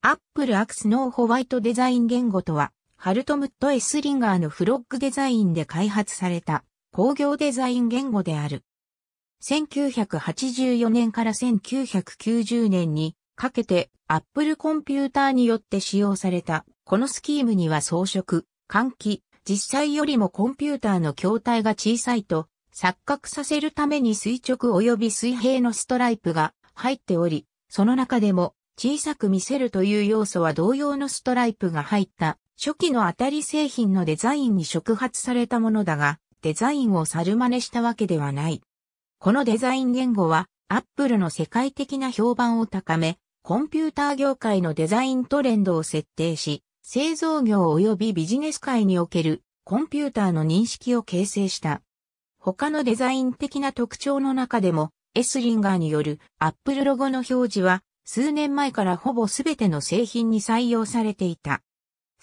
アップルアクスノーホワイトデザイン言語とは、ハルトムット・エスリンガーのフロッグデザインで開発された工業デザイン言語である。1984年から1990年にかけてアップルコンピューターによって使用されたこのスキームには装飾、換気、実際よりもコンピューターの筐体が小さいと錯覚させるために垂直及び水平のストライプが入っており、その中でも小さく見せるという要素は同様のストライプが入った初期の当たり製品のデザインに触発されたものだが、デザインを猿真似したわけではない。このデザイン言語は、アップルの世界的な評判を高め、コンピューター業界のデザイントレンドを設定し、製造業及びビジネス界におけるコンピューターの認識を形成した。他のデザイン的な特徴の中でも、エスリンガーによるアップルロゴの表示は数年前からほぼすべての製品に採用されていた。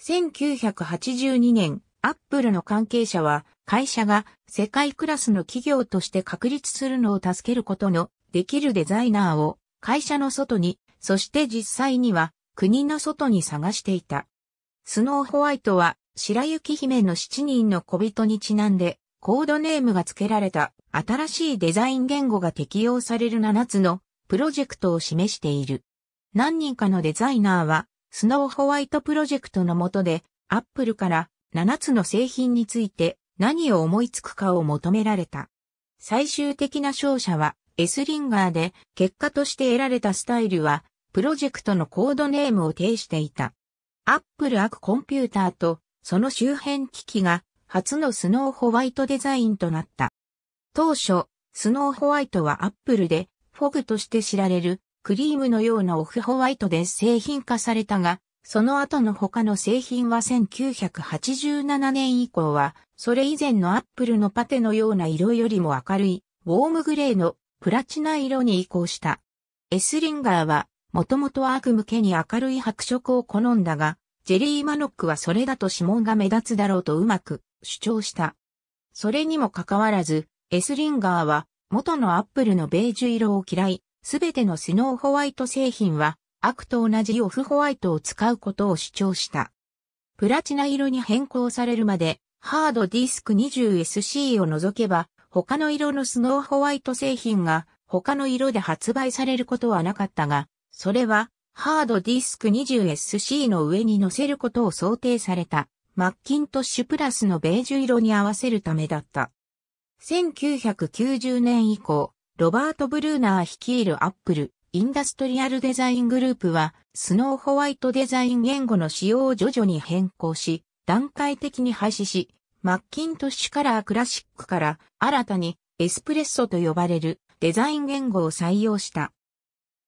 1982年、アップルの関係者は、会社が世界クラスの企業として確立するのを助けることのできるデザイナーを会社の外に、そして実際には国の外に探していた。スノーホワイトは白雪姫の7人の小人にちなんでコードネームが付けられた新しいデザイン言語が適用される7つのプロジェクトを示している。何人かのデザイナーは、スノーホワイトプロジェクトの下で、アップルから7つの製品について何を思いつくかを求められた。最終的な勝者は、エスリンガーで、結果として得られたスタイルは、プロジェクトのコードネームを呈していた。アップルアクコンピューターと、その周辺機器が、初のスノーホワイトデザインとなった。当初、スノーホワイトはアップルでフォグとして知られる、クリームのようなオフホワイトで製品化されたが、その後の他の製品は1987年以降は、それ以前のアップルのパテのような色よりも明るい、ウォームグレーのプラチナ色に移行した。エスリンガーは、もともと悪向けに明るい白色を好んだが、ジェリー・マノックはそれだと指紋が目立つだろうとうまく主張した。それにもかかわらず、エスリンガーは元のアップルのベージュ色を嫌い、すべてのスノーホワイト製品は、悪と同じオフホワイトを使うことを主張した。プラチナ色に変更されるまで、ハードディスク 20SC を除けば、他の色のスノーホワイト製品が他の色で発売されることはなかったが、それはハードディスク 20SC の上に乗せることを想定されたマッキントッシュプラスのベージュ色に合わせるためだった。1990年以降、ロバート・ブルーナー率いるアップル、インダストリアルデザイングループは、スノーホワイトデザイン言語の使用を徐々に変更し、段階的に廃止し、マッキントッシュカラークラシックから新たにエスプレッソと呼ばれるデザイン言語を採用した。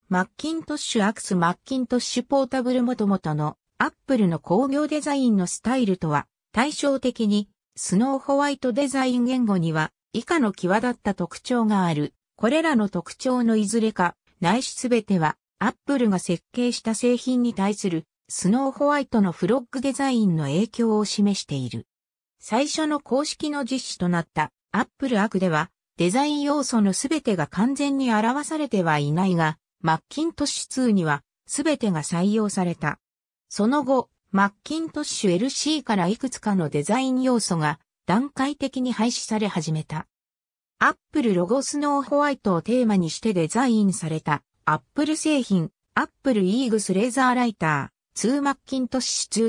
マッキントッシュアクスマッキントッシュポータブル元々のアップルの工業デザインのスタイルとは対照的にスノーホワイトデザイン言語には以下の際立った特徴がある。これらの特徴のいずれか、ないしすべては、アップルが設計した製品に対するスノーホワイトのフロッグデザインの影響を示している。最初の公式の実施となったアップルアクでは、デザイン要素のすべてが完全に表されてはいないが、マッキントッシュ2にはすべてが採用された。その後、マッキントッシュ LC からいくつかのデザイン要素が段階的に廃止され始めた。アップルロゴスノーホワイトをテーマにしてデザインされたアップル製品、アップルイーグスレーザーライター、2マッキントッシュ中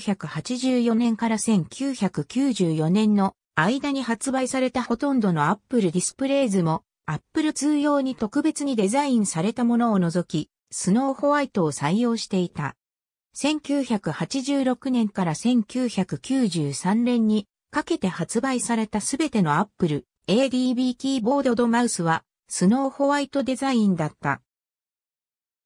1984年から1994年の間に発売されたほとんどのアップルディスプレイズも、アップル通用に特別にデザインされたものを除き、スノーホワイトを採用していた。1986年から1993年にかけて発売されたすべてのアップル ADB キーボードドマウスはスノーホワイトデザインだった。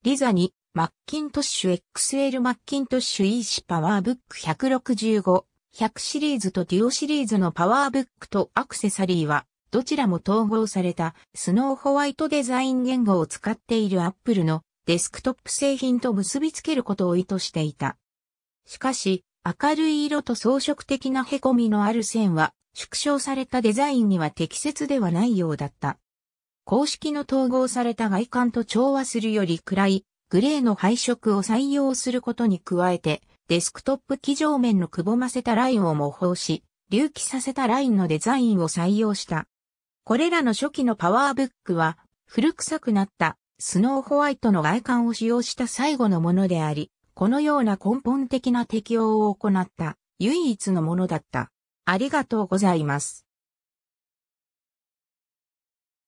リザにマッキントッシュ XL マッキントッシュ EC パワーブック165、100シリーズとデュオシリーズのパワーブックとアクセサリーはどちらも統合されたスノーホワイトデザイン言語を使っているアップルのデスクトップ製品と結びつけることを意図していた。しかし、明るい色と装飾的な凹みのある線は、縮小されたデザインには適切ではないようだった。公式の統合された外観と調和するより暗いグレーの配色を採用することに加えて、デスクトップ機上面のくぼませたラインを模倣し、隆起させたラインのデザインを採用した。これらの初期のパワーブックは、古臭くなったスノーホワイトの外観を使用した最後のものであり、このような根本的な適用を行った唯一のものだった。ありがとうございます。